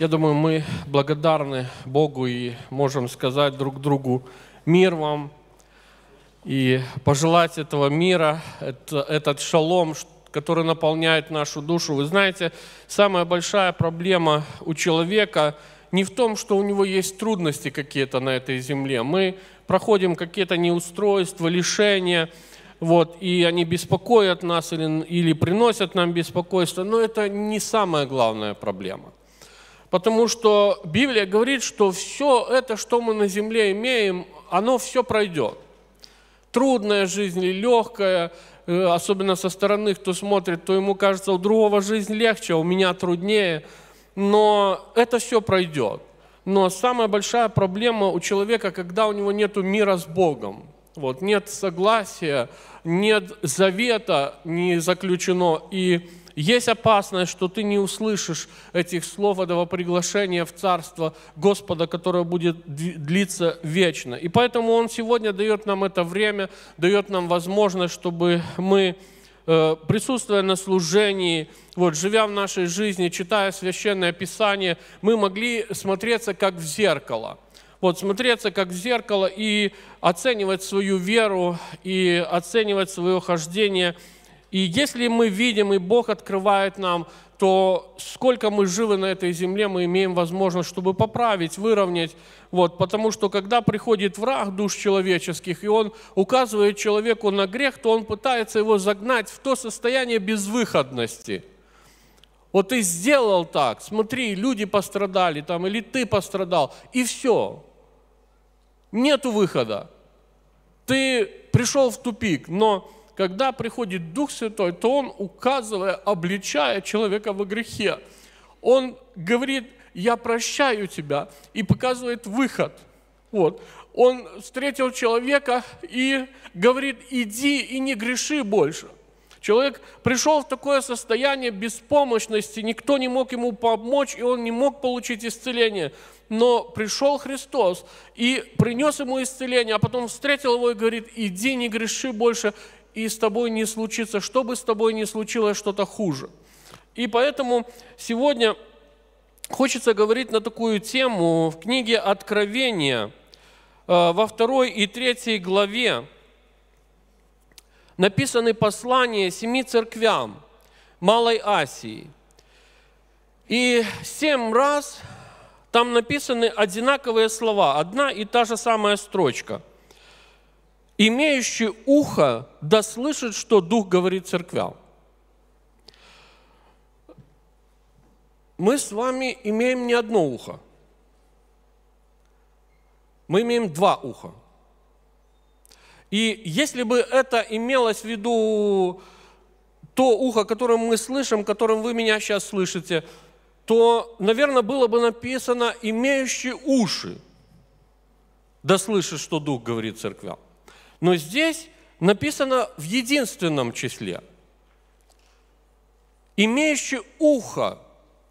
Я думаю, мы благодарны Богу и можем сказать друг другу мир вам и пожелать этого мира, это, этот шалом, который наполняет нашу душу. Вы знаете, самая большая проблема у человека не в том, что у него есть трудности какие-то на этой земле. Мы проходим какие-то неустройства, лишения, вот, и они беспокоят нас или, или приносят нам беспокойство, но это не самая главная проблема – Потому что Библия говорит, что все это, что мы на земле имеем, оно все пройдет. Трудная жизнь или легкая, э, особенно со стороны, кто смотрит, то ему кажется, у другого жизнь легче, а у меня труднее. Но это все пройдет. Но самая большая проблема у человека, когда у него нет мира с Богом. Вот, нет согласия, нет завета не заключено. И есть опасность, что ты не услышишь этих слов, этого приглашения в Царство Господа, которое будет длиться вечно. И поэтому Он сегодня дает нам это время, дает нам возможность, чтобы мы э, присутствуя на служении, вот, живя в нашей жизни, читая Священное Писание, мы могли смотреться как в зеркало. Вот, смотреться как в зеркало и оценивать свою веру, и оценивать свое хождение – и если мы видим, и Бог открывает нам, то сколько мы живы на этой земле, мы имеем возможность, чтобы поправить, выровнять. Вот, потому что когда приходит враг душ человеческих, и он указывает человеку на грех, то он пытается его загнать в то состояние безвыходности – вот ты сделал так, смотри, люди пострадали там, или ты пострадал, и все. Нету выхода. Ты пришел в тупик, но когда приходит Дух Святой, то Он, указывая, обличая человека во грехе, Он говорит, я прощаю тебя, и показывает выход. Вот. Он встретил человека и говорит, иди и не греши больше. Человек пришел в такое состояние беспомощности, никто не мог ему помочь, и он не мог получить исцеление. Но пришел Христос и принес ему исцеление, а потом встретил его и говорит, иди, не греши больше, и с тобой не случится, что бы с тобой не случилось, что-то хуже. И поэтому сегодня хочется говорить на такую тему в книге Откровения э, во второй и третьей главе написаны послания семи церквям Малой Асии. И семь раз там написаны одинаковые слова, одна и та же самая строчка – имеющий ухо, да слышит, что Дух говорит церквям. Мы с вами имеем не одно ухо. Мы имеем два уха. И если бы это имелось в виду то ухо, которым мы слышим, которым вы меня сейчас слышите, то, наверное, было бы написано «имеющие уши». Да слышит, что Дух говорит церквям. Но здесь написано в единственном числе. «Имеющий ухо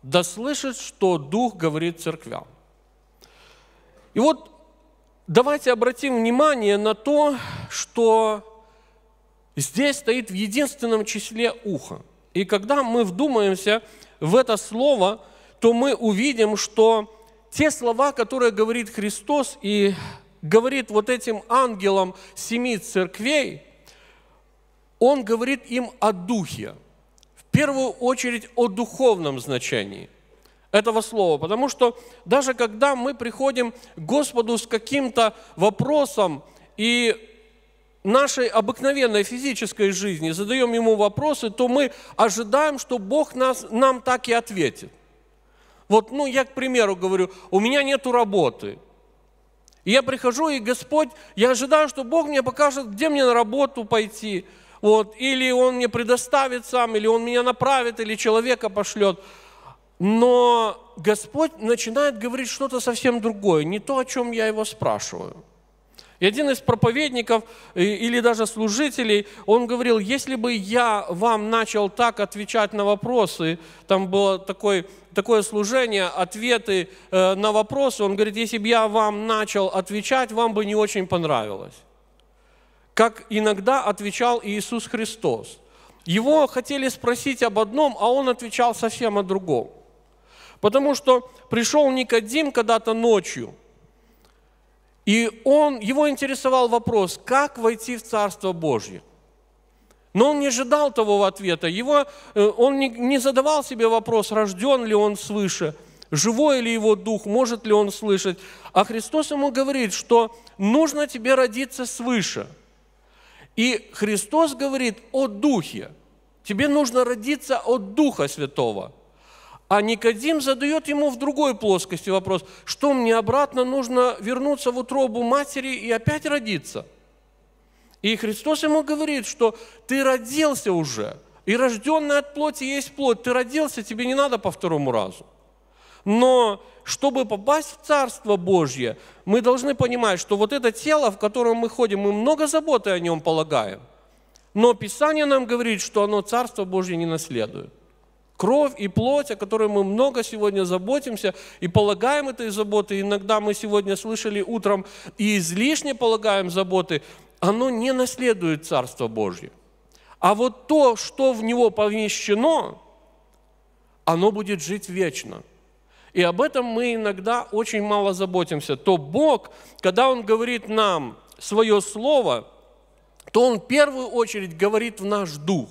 да слышит, что Дух говорит церквям». И вот давайте обратим внимание на то, что здесь стоит в единственном числе ухо. И когда мы вдумаемся в это слово, то мы увидим, что те слова, которые говорит Христос и говорит вот этим ангелам семи церквей, он говорит им о духе. В первую очередь о духовном значении этого слова. Потому что даже когда мы приходим к Господу с каким-то вопросом и нашей обыкновенной физической жизни задаем Ему вопросы, то мы ожидаем, что Бог нас, нам так и ответит. Вот, ну, я, к примеру, говорю, у меня нет работы – и я прихожу, и Господь, я ожидаю, что Бог мне покажет, где мне на работу пойти. Вот, или Он мне предоставит сам, или Он меня направит, или человека пошлет. Но Господь начинает говорить что-то совсем другое, не то, о чем я его спрашиваю. И один из проповедников или даже служителей, он говорил, если бы я вам начал так отвечать на вопросы, там было такой, такое служение, ответы э, на вопросы, он говорит, если бы я вам начал отвечать, вам бы не очень понравилось. Как иногда отвечал Иисус Христос. Его хотели спросить об одном, а он отвечал совсем о другом. Потому что пришел Никодим когда-то ночью – и он, его интересовал вопрос, как войти в Царство Божье. Но он не ожидал того ответа. Его, э, он не, не задавал себе вопрос, рожден ли он свыше, живой ли его дух, может ли он слышать. А Христос ему говорит, что нужно тебе родиться свыше. И Христос говорит о духе. Тебе нужно родиться от Духа Святого – а Никодим задает ему в другой плоскости вопрос, что мне обратно нужно вернуться в утробу матери и опять родиться? И Христос ему говорит, что ты родился уже, и рожденный от плоти есть плоть, ты родился, тебе не надо по второму разу. Но чтобы попасть в Царство Божье, мы должны понимать, что вот это тело, в котором мы ходим, мы много заботы о нем полагаем. Но Писание нам говорит, что оно Царство Божье не наследует. Кровь и плоть, о которой мы много сегодня заботимся и полагаем этой заботы, иногда мы сегодня слышали утром, и излишне полагаем заботы, оно не наследует Царство Божье. А вот то, что в него помещено, оно будет жить вечно. И об этом мы иногда очень мало заботимся. То Бог, когда Он говорит нам свое слово, то Он в первую очередь говорит в наш дух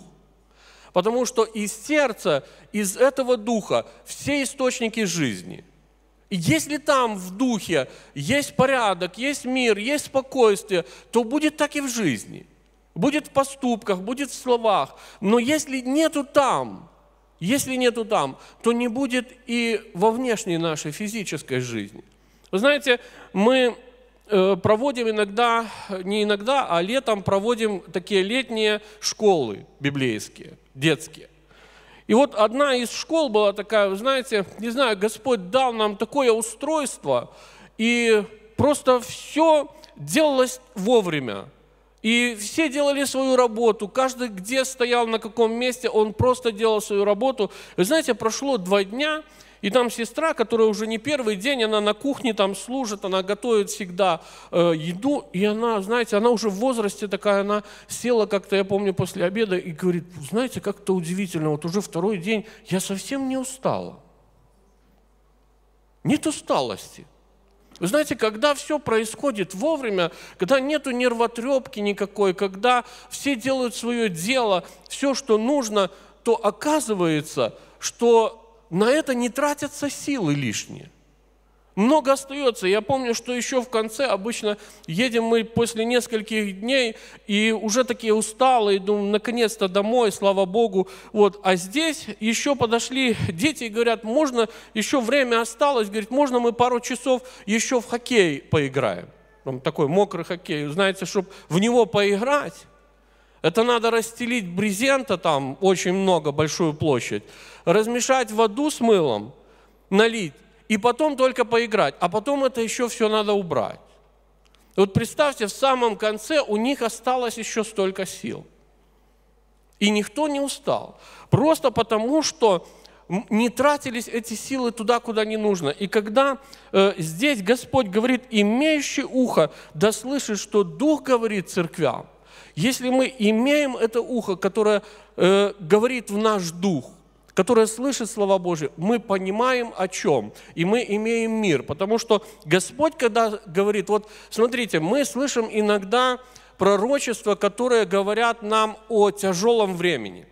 потому что из сердца, из этого духа все источники жизни. И если там в духе есть порядок, есть мир, есть спокойствие, то будет так и в жизни. Будет в поступках, будет в словах. Но если нету там, если нету там, то не будет и во внешней нашей физической жизни. Вы знаете, мы э, проводим иногда, не иногда, а летом проводим такие летние школы библейские – детские. И вот одна из школ была такая, вы знаете, не знаю, Господь дал нам такое устройство, и просто все делалось вовремя. И все делали свою работу, каждый где стоял, на каком месте, он просто делал свою работу. Вы знаете, прошло два дня, и там сестра, которая уже не первый день, она на кухне там служит, она готовит всегда э, еду, и она, знаете, она уже в возрасте такая, она села как-то, я помню, после обеда и говорит, знаете, как-то удивительно, вот уже второй день я совсем не устала. Нет усталости. Вы знаете, когда все происходит вовремя, когда нету нервотрепки никакой, когда все делают свое дело, все, что нужно, то оказывается, что на это не тратятся силы лишние. Много остается. Я помню, что еще в конце обычно едем мы после нескольких дней и уже такие усталые, думаю, наконец-то домой, слава Богу. Вот. А здесь еще подошли дети и говорят, можно, еще время осталось, говорит, можно мы пару часов еще в хоккей поиграем. Там такой мокрый хоккей, знаете, чтобы в него поиграть. Это надо расстелить брезента там очень много, большую площадь, размешать воду с мылом, налить, и потом только поиграть. А потом это еще все надо убрать. Вот представьте, в самом конце у них осталось еще столько сил. И никто не устал. Просто потому, что не тратились эти силы туда, куда не нужно. И когда э, здесь Господь говорит, имеющий ухо, да слышит, что Дух говорит церквям, если мы имеем это ухо, которое э, говорит в наш дух, которое слышит слова Божьи, мы понимаем о чем, и мы имеем мир. Потому что Господь, когда говорит, вот смотрите, мы слышим иногда пророчества, которые говорят нам о тяжелом времени.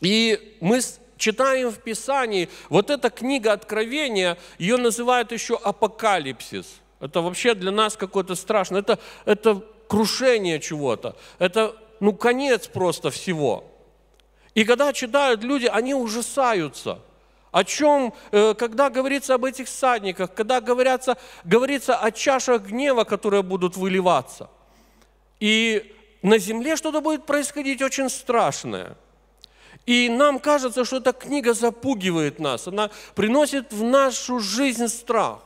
И мы читаем в Писании, вот эта книга Откровения, ее называют еще Апокалипсис. Это вообще для нас какое-то страшное. Это, это крушение чего-то, это ну конец просто всего. И когда читают люди, они ужасаются. О чем, э, когда говорится об этих всадниках, когда говорятся, говорится о чашах гнева, которые будут выливаться. И на земле что-то будет происходить очень страшное – и нам кажется, что эта книга запугивает нас, она приносит в нашу жизнь страх.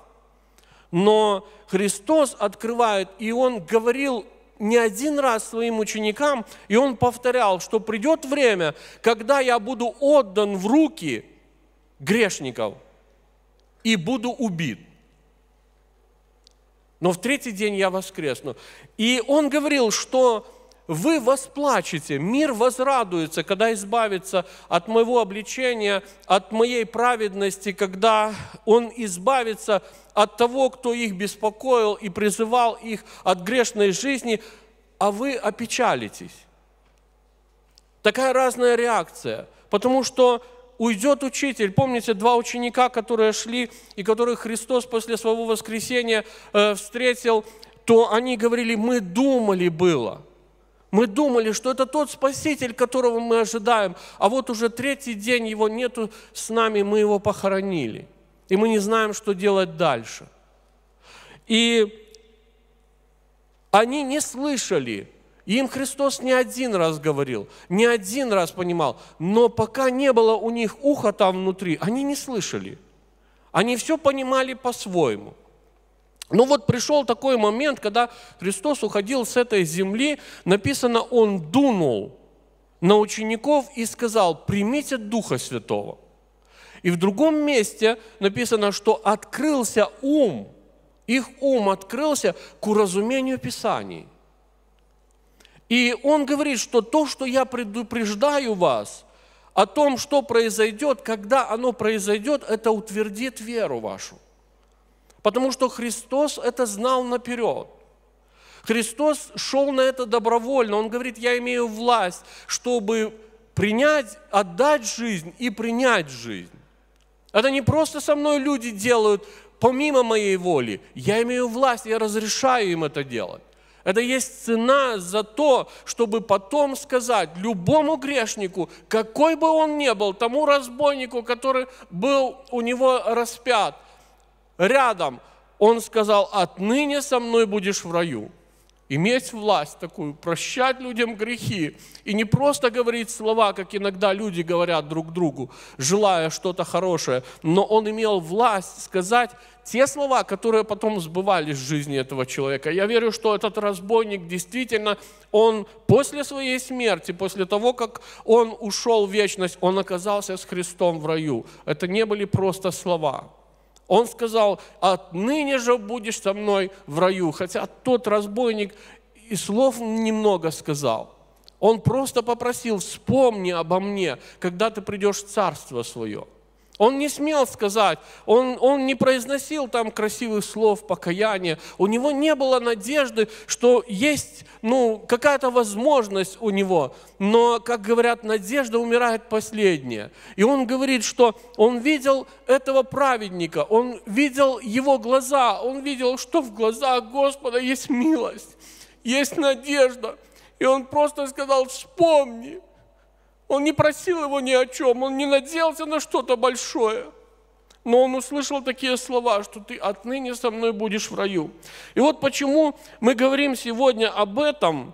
Но Христос открывает, и Он говорил не один раз своим ученикам, и Он повторял, что придет время, когда я буду отдан в руки грешников и буду убит. Но в третий день я воскресну. И Он говорил, что вы восплачете, мир возрадуется, когда избавится от моего обличения, от моей праведности, когда он избавится от того, кто их беспокоил и призывал их от грешной жизни, а вы опечалитесь. Такая разная реакция, потому что уйдет учитель. Помните, два ученика, которые шли и которых Христос после своего воскресения э, встретил, то они говорили, мы думали было – мы думали, что это тот Спаситель, которого мы ожидаем, а вот уже третий день его нету с нами, мы его похоронили. И мы не знаем, что делать дальше. И они не слышали, им Христос не один раз говорил, не один раз понимал, но пока не было у них уха там внутри, они не слышали. Они все понимали по-своему – ну вот пришел такой момент, когда Христос уходил с этой земли, написано, Он дунул на учеников и сказал, примите Духа Святого. И в другом месте написано, что открылся ум, их ум открылся к уразумению Писаний. И он говорит, что то, что я предупреждаю вас о том, что произойдет, когда оно произойдет, это утвердит веру вашу. Потому что Христос это знал наперед. Христос шел на это добровольно. Он говорит, я имею власть, чтобы принять, отдать жизнь и принять жизнь. Это не просто со мной люди делают помимо моей воли. Я имею власть, я разрешаю им это делать. Это есть цена за то, чтобы потом сказать любому грешнику, какой бы он ни был, тому разбойнику, который был у него распят – рядом, он сказал, отныне со мной будешь в раю. Иметь власть такую, прощать людям грехи. И не просто говорить слова, как иногда люди говорят друг другу, желая что-то хорошее, но он имел власть сказать те слова, которые потом сбывались в жизни этого человека. Я верю, что этот разбойник действительно, он после своей смерти, после того, как он ушел в вечность, он оказался с Христом в раю. Это не были просто слова. Он сказал, отныне же будешь со мной в раю. Хотя тот разбойник и слов немного сказал. Он просто попросил, вспомни обо мне, когда ты придешь в царство свое – он не смел сказать, он, он не произносил там красивых слов покаяния, у него не было надежды, что есть ну, какая-то возможность у него. Но, как говорят, надежда умирает последняя. И он говорит, что он видел этого праведника, он видел его глаза, он видел, что в глазах Господа есть милость, есть надежда. И он просто сказал, вспомни, он не просил его ни о чем, он не надеялся на что-то большое. Но он услышал такие слова, что ты отныне со мной будешь в раю. И вот почему мы говорим сегодня об этом,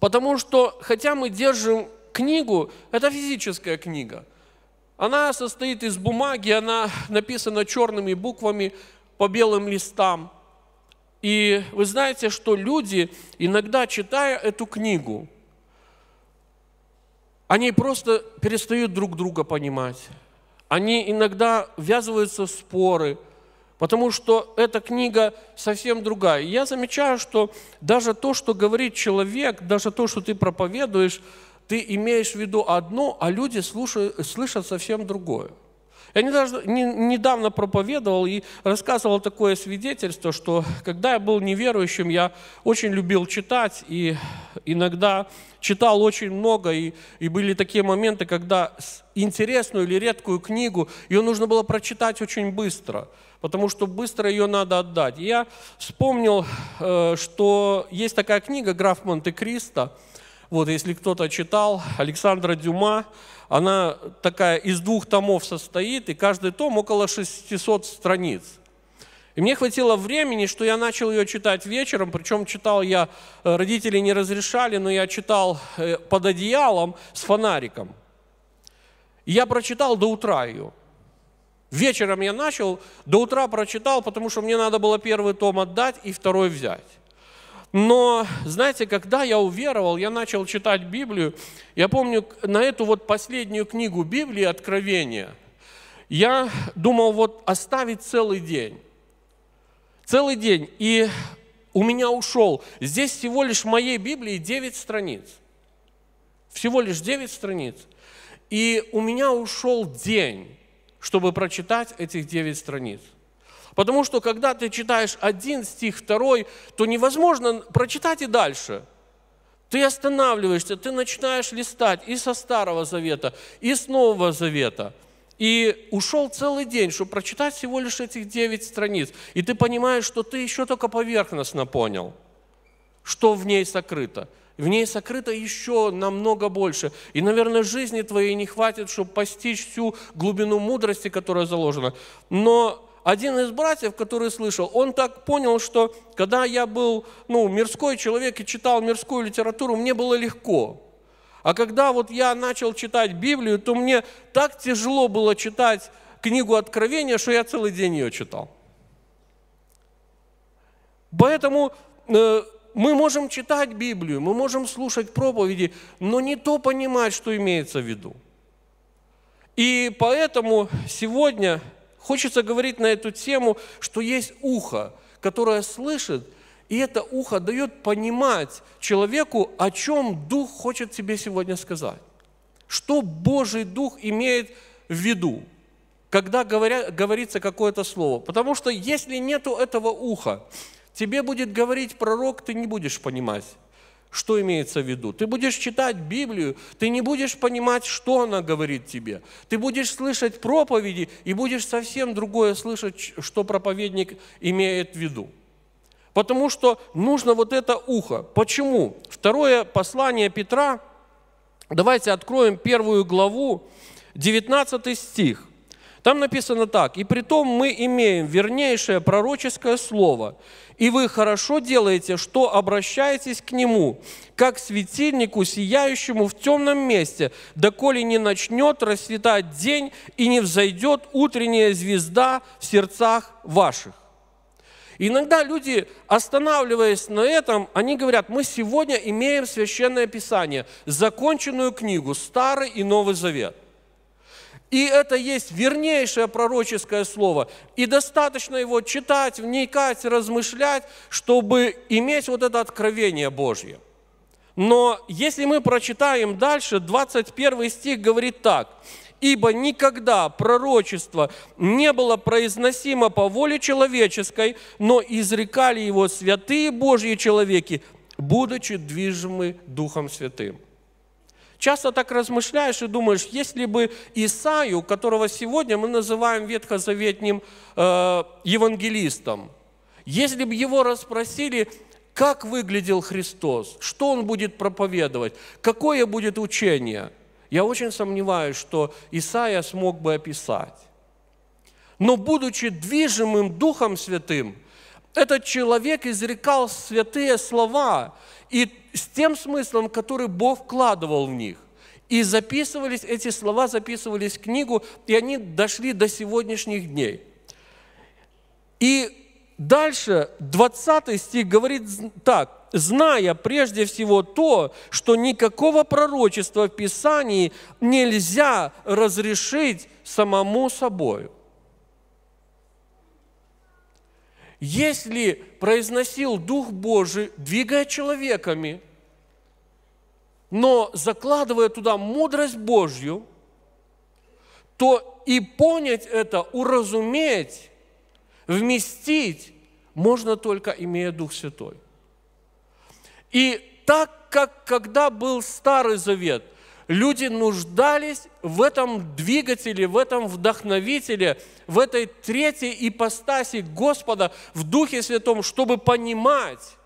потому что хотя мы держим книгу, это физическая книга. Она состоит из бумаги, она написана черными буквами по белым листам. И вы знаете, что люди, иногда читая эту книгу, они просто перестают друг друга понимать. Они иногда ввязываются в споры, потому что эта книга совсем другая. я замечаю, что даже то, что говорит человек, даже то, что ты проповедуешь, ты имеешь в виду одно, а люди слушают, слышат совсем другое. Я недавно, проповедовал и рассказывал такое свидетельство, что когда я был неверующим, я очень любил читать и иногда читал очень много, и, и были такие моменты, когда интересную или редкую книгу, ее нужно было прочитать очень быстро, потому что быстро ее надо отдать. И я вспомнил, э, что есть такая книга «Граф Монте-Кристо», вот, если кто-то читал, Александра Дюма, она такая из двух томов состоит, и каждый том около 600 страниц. И мне хватило времени, что я начал ее читать вечером, причем читал я, э, родители не разрешали, но я читал э, под одеялом с фонариком. И я прочитал до утра ее. Вечером я начал, до утра прочитал, потому что мне надо было первый том отдать и второй взять. Но, знаете, когда я уверовал, я начал читать Библию. Я помню, на эту вот последнюю книгу Библии «Откровение» я думал вот оставить целый день. Целый день. И у меня ушел. Здесь всего лишь в моей Библии 9 страниц. Всего лишь 9 страниц. И у меня ушел день, чтобы прочитать этих 9 страниц. Потому что когда ты читаешь один стих, второй, то невозможно прочитать и дальше. Ты останавливаешься, ты начинаешь листать и со Старого Завета, и с Нового Завета. И ушел целый день, чтобы прочитать всего лишь этих девять страниц. И ты понимаешь, что ты еще только поверхностно понял, что в ней сокрыто. В ней сокрыто еще намного больше. И, наверное, жизни твоей не хватит, чтобы постичь всю глубину мудрости, которая заложена. Но один из братьев, который слышал, он так понял, что когда я был ну, мирской человек и читал мирскую литературу, мне было легко. А когда вот я начал читать Библию, то мне так тяжело было читать книгу Откровения, что я целый день ее читал. Поэтому э, мы можем читать Библию, мы можем слушать проповеди, но не то понимать, что имеется в виду. И поэтому сегодня Хочется говорить на эту тему, что есть ухо, которое слышит, и это ухо дает понимать человеку, о чем Дух хочет тебе сегодня сказать. Что Божий Дух имеет в виду, когда говоря, говорится какое-то слово. Потому что если нету этого уха, тебе будет говорить пророк, ты не будешь понимать что имеется в виду? Ты будешь читать Библию, ты не будешь понимать, что она говорит тебе. Ты будешь слышать проповеди и будешь совсем другое слышать, что проповедник имеет в виду. Потому что нужно вот это ухо. Почему? Второе послание Петра, давайте откроем первую главу, 19 стих. Там написано так, «И при том мы имеем вернейшее пророческое слово, и вы хорошо делаете, что обращаетесь к нему, как к светильнику, сияющему в темном месте, доколе не начнет расцветать день и не взойдет утренняя звезда в сердцах ваших». Иногда люди, останавливаясь на этом, они говорят, мы сегодня имеем Священное Писание, законченную книгу, Старый и Новый Завет – и это есть вернейшее пророческое слово. И достаточно его читать, вникать, размышлять, чтобы иметь вот это откровение Божье. Но если мы прочитаем дальше, 21 стих говорит так. «Ибо никогда пророчество не было произносимо по воле человеческой, но изрекали его святые Божьи человеки, будучи движимы Духом Святым». Часто так размышляешь и думаешь, если бы Исаию, которого сегодня мы называем ветхозаветним э, евангелистом, если бы его расспросили, как выглядел Христос, что он будет проповедовать, какое будет учение, я очень сомневаюсь, что Исаия смог бы описать. Но будучи движимым Духом Святым – этот человек изрекал святые слова и с тем смыслом, который Бог вкладывал в них. И записывались, эти слова записывались в книгу, и они дошли до сегодняшних дней. И дальше 20 стих говорит так, зная прежде всего то, что никакого пророчества в Писании нельзя разрешить самому собою. Если произносил Дух Божий, двигая человеками, но закладывая туда мудрость Божью, то и понять это, уразуметь, вместить можно только имея Дух Святой. И так как когда был Старый Завет – Люди нуждались в этом двигателе, в этом вдохновителе, в этой третьей ипостаси Господа, в Духе Святом, чтобы понимать,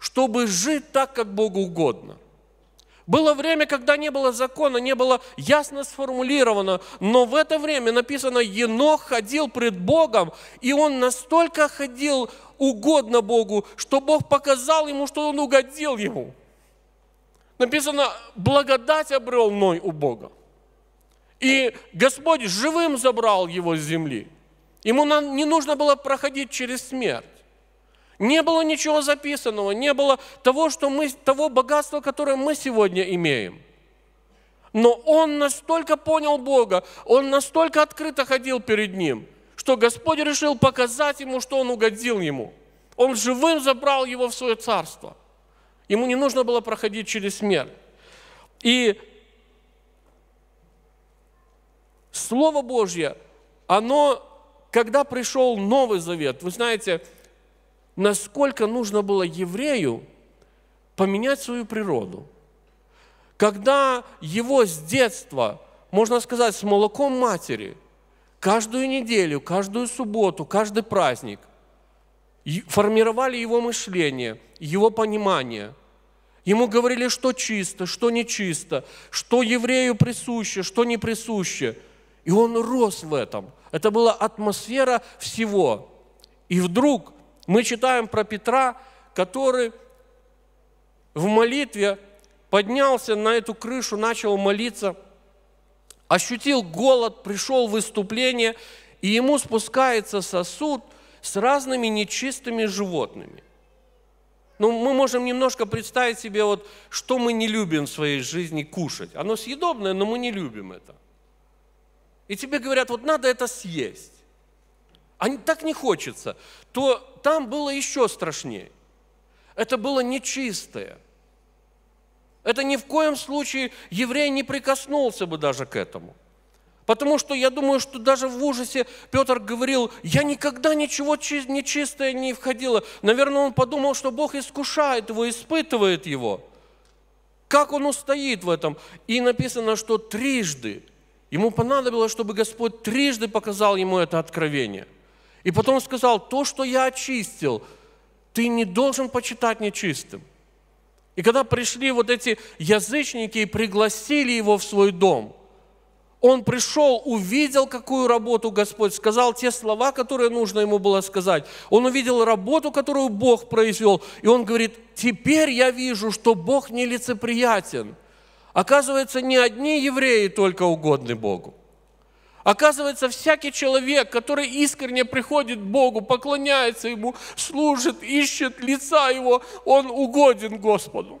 чтобы жить так, как Богу угодно. Было время, когда не было закона, не было ясно сформулировано, но в это время написано, Енох ходил пред Богом, и он настолько ходил угодно Богу, что Бог показал ему, что он угодил ему – Написано, благодать обрел Ной у Бога. И Господь живым забрал его с земли. Ему не нужно было проходить через смерть. Не было ничего записанного, не было того, что мы, того богатства, которое мы сегодня имеем. Но он настолько понял Бога, он настолько открыто ходил перед ним, что Господь решил показать ему, что он угодил ему. Он живым забрал его в свое царство – Ему не нужно было проходить через смерть. И Слово Божье, оно, когда пришел Новый Завет, вы знаете, насколько нужно было еврею поменять свою природу. Когда его с детства, можно сказать, с молоком матери, каждую неделю, каждую субботу, каждый праздник – формировали его мышление, его понимание. Ему говорили, что чисто, что нечисто, что еврею присуще, что не присуще. И он рос в этом. Это была атмосфера всего. И вдруг мы читаем про Петра, который в молитве поднялся на эту крышу, начал молиться, ощутил голод, пришел в выступление, и ему спускается сосуд – с разными нечистыми животными. Ну, мы можем немножко представить себе, вот, что мы не любим в своей жизни кушать. Оно съедобное, но мы не любим это. И тебе говорят, вот надо это съесть. А так не хочется. То там было еще страшнее. Это было нечистое. Это ни в коем случае еврей не прикоснулся бы даже к этому. Потому что я думаю, что даже в ужасе Петр говорил, я никогда ничего нечистое не входило. Наверное, он подумал, что Бог искушает его, испытывает его. Как он устоит в этом? И написано, что трижды. Ему понадобилось, чтобы Господь трижды показал ему это откровение. И потом сказал, то, что я очистил, ты не должен почитать нечистым. И когда пришли вот эти язычники и пригласили его в свой дом – он пришел, увидел, какую работу Господь сказал, те слова, которые нужно ему было сказать. Он увидел работу, которую Бог произвел. И он говорит, теперь я вижу, что Бог нелицеприятен. Оказывается, не одни евреи только угодны Богу. Оказывается, всякий человек, который искренне приходит к Богу, поклоняется Ему, служит, ищет лица Его, он угоден Господу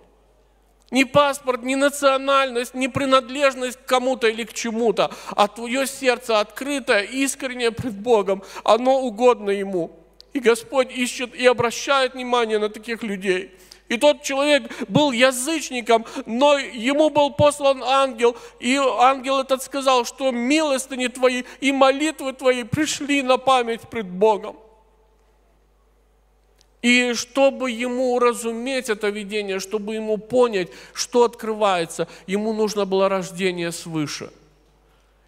не паспорт, не национальность, не принадлежность к кому-то или к чему-то, а твое сердце открытое, искреннее пред Богом, оно угодно Ему. И Господь ищет и обращает внимание на таких людей. И тот человек был язычником, но ему был послан ангел, и ангел этот сказал, что милостыни твои и молитвы твои пришли на память пред Богом. И чтобы ему разуметь это видение, чтобы ему понять, что открывается, ему нужно было рождение свыше.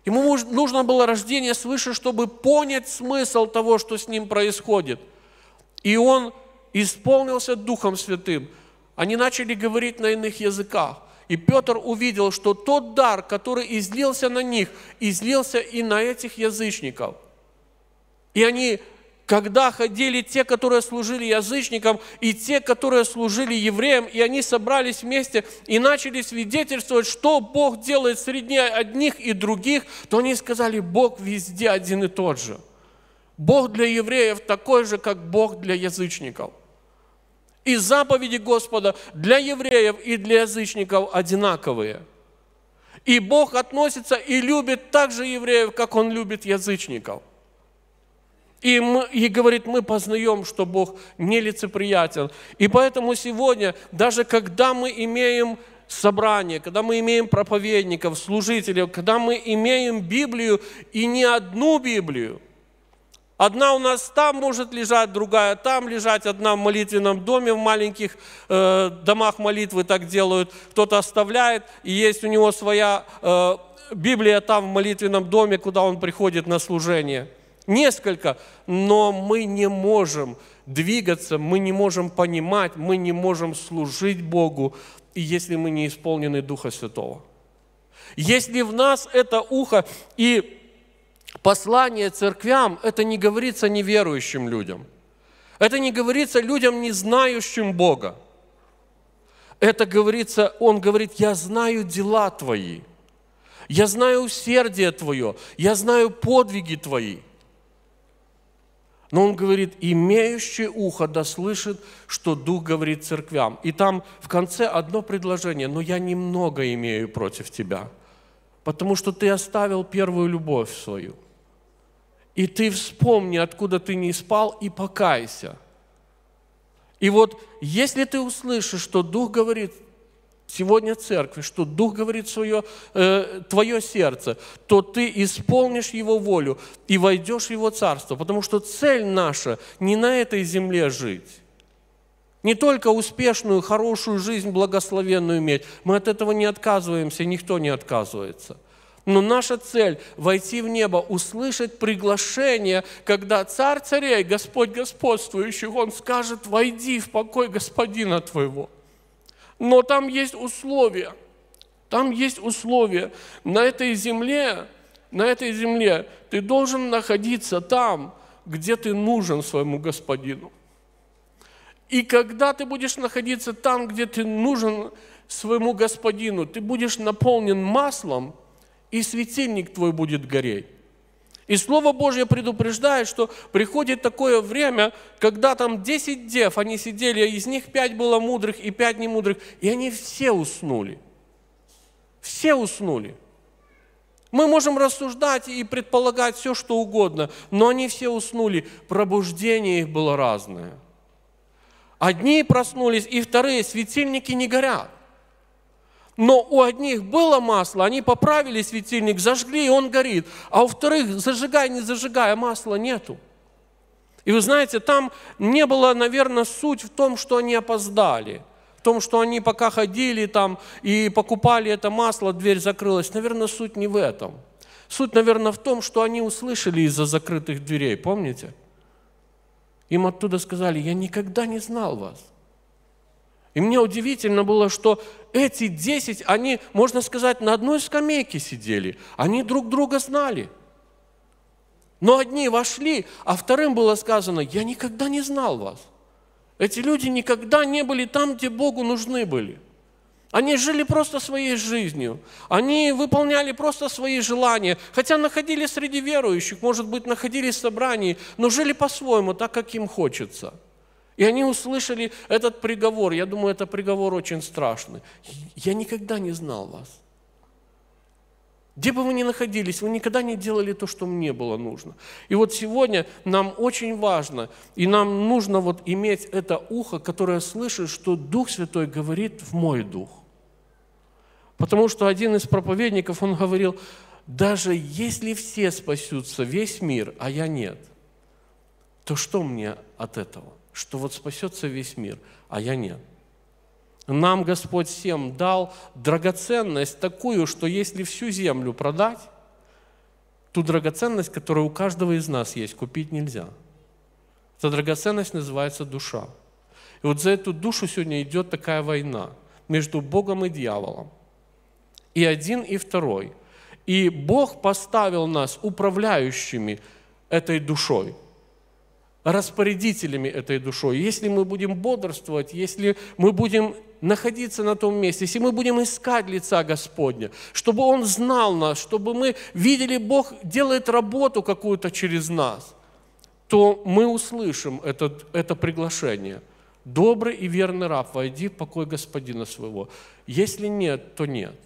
Ему нужно было рождение свыше, чтобы понять смысл того, что с ним происходит. И он исполнился Духом Святым. Они начали говорить на иных языках. И Петр увидел, что тот дар, который излился на них, излился и на этих язычников. И они когда ходили те, которые служили язычникам, и те, которые служили евреям, и они собрались вместе и начали свидетельствовать, что Бог делает среди одних и других, то они сказали, Бог везде один и тот же. Бог для евреев такой же, как Бог для язычников. И заповеди Господа для евреев и для язычников одинаковые. И Бог относится и любит так же евреев, как Он любит язычников – и, мы, и говорит, мы познаем, что Бог нелицеприятен. И поэтому сегодня, даже когда мы имеем собрание, когда мы имеем проповедников, служителей, когда мы имеем Библию и не одну Библию, Одна у нас там может лежать, другая там лежать, одна в молитвенном доме, в маленьких э, домах молитвы так делают. Кто-то оставляет, и есть у него своя э, Библия там в молитвенном доме, куда он приходит на служение несколько, но мы не можем двигаться, мы не можем понимать, мы не можем служить Богу, если мы не исполнены Духа Святого. Если в нас это ухо и послание церквям, это не говорится неверующим людям. Это не говорится людям, не знающим Бога. Это говорится, он говорит, я знаю дела твои, я знаю усердие твое, я знаю подвиги твои – но он говорит, имеющий ухо да слышит, что Дух говорит церквям. И там в конце одно предложение, но я немного имею против тебя, потому что ты оставил первую любовь свою. И ты вспомни, откуда ты не спал, и покайся. И вот если ты услышишь, что Дух говорит сегодня церкви, что Дух говорит свое, э, твое сердце, то ты исполнишь Его волю и войдешь в Его Царство, потому что цель наша не на этой земле жить. Не только успешную, хорошую жизнь, благословенную иметь. Мы от этого не отказываемся, никто не отказывается. Но наша цель – войти в небо, услышать приглашение, когда Царь царей, Господь господствующий, Он скажет, войди в покой Господина твоего – но там есть условия. Там есть условия. На этой земле, на этой земле ты должен находиться там, где ты нужен своему господину. И когда ты будешь находиться там, где ты нужен своему господину, ты будешь наполнен маслом, и светильник твой будет гореть. И Слово Божье предупреждает, что приходит такое время, когда там 10 дев, они сидели, из них 5 было мудрых и 5 немудрых, и они все уснули. Все уснули. Мы можем рассуждать и предполагать все, что угодно, но они все уснули. Пробуждение их было разное. Одни проснулись, и вторые светильники не горят. Но у одних было масло, они поправили светильник, зажгли, и он горит. А у вторых, зажигая не зажигая, а масла нету. И вы знаете, там не было, наверное, суть в том, что они опоздали, в том, что они пока ходили там и покупали это масло, дверь закрылась. Наверное, суть не в этом. Суть, наверное, в том, что они услышали из-за закрытых дверей, помните? Им оттуда сказали, я никогда не знал вас. И мне удивительно было, что эти десять, они, можно сказать, на одной скамейке сидели. Они друг друга знали. Но одни вошли, а вторым было сказано, я никогда не знал вас. Эти люди никогда не были там, где Богу нужны были. Они жили просто своей жизнью. Они выполняли просто свои желания. Хотя находились среди верующих, может быть, находились в собрании, но жили по-своему, так, как им хочется – и они услышали этот приговор. Я думаю, это приговор очень страшный. Я никогда не знал вас. Где бы вы ни находились, вы никогда не делали то, что мне было нужно. И вот сегодня нам очень важно, и нам нужно вот иметь это ухо, которое слышит, что Дух Святой говорит в мой дух. Потому что один из проповедников, он говорил, даже если все спасутся, весь мир, а я нет, то что мне от этого? что вот спасется весь мир, а я нет. Нам Господь всем дал драгоценность такую, что если всю землю продать, ту драгоценность, которая у каждого из нас есть, купить нельзя. Эта драгоценность называется душа. И вот за эту душу сегодня идет такая война между Богом и дьяволом. И один, и второй. И Бог поставил нас управляющими этой душой – распорядителями этой душой. Если мы будем бодрствовать, если мы будем находиться на том месте, если мы будем искать лица Господня, чтобы Он знал нас, чтобы мы видели, Бог делает работу какую-то через нас, то мы услышим это, это приглашение. Добрый и верный раб, войди в покой Господина своего. Если нет, то нет.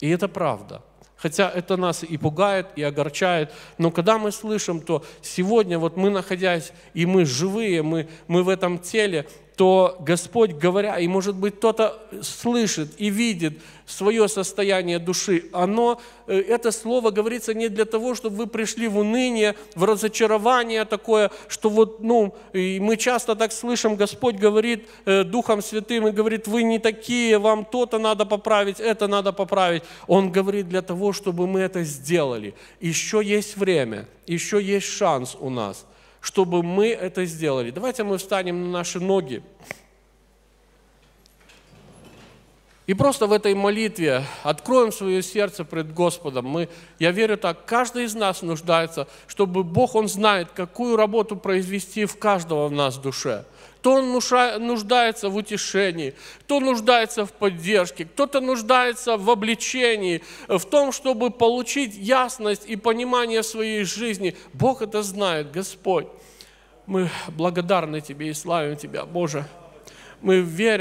И это правда – Хотя это нас и пугает, и огорчает. Но когда мы слышим, то сегодня вот мы находясь, и мы живые, мы, мы в этом теле, то Господь, говоря, и может быть кто-то слышит и видит свое состояние души, оно, э, это слово говорится не для того, чтобы вы пришли в уныние, в разочарование такое, что вот, ну, и мы часто так слышим, Господь говорит э, Духом Святым и говорит, вы не такие, вам то-то надо поправить, это надо поправить. Он говорит для того, чтобы мы это сделали. Еще есть время, еще есть шанс у нас – чтобы мы это сделали. Давайте мы встанем на наши ноги. И просто в этой молитве откроем свое сердце пред Господом. Мы, я верю так, каждый из нас нуждается, чтобы Бог, Он знает, какую работу произвести в каждого в нас душе – кто нуждается в утешении, кто нуждается в поддержке, кто-то нуждается в обличении, в том, чтобы получить ясность и понимание своей жизни. Бог это знает, Господь. Мы благодарны Тебе и славим Тебя, Боже. Мы верим.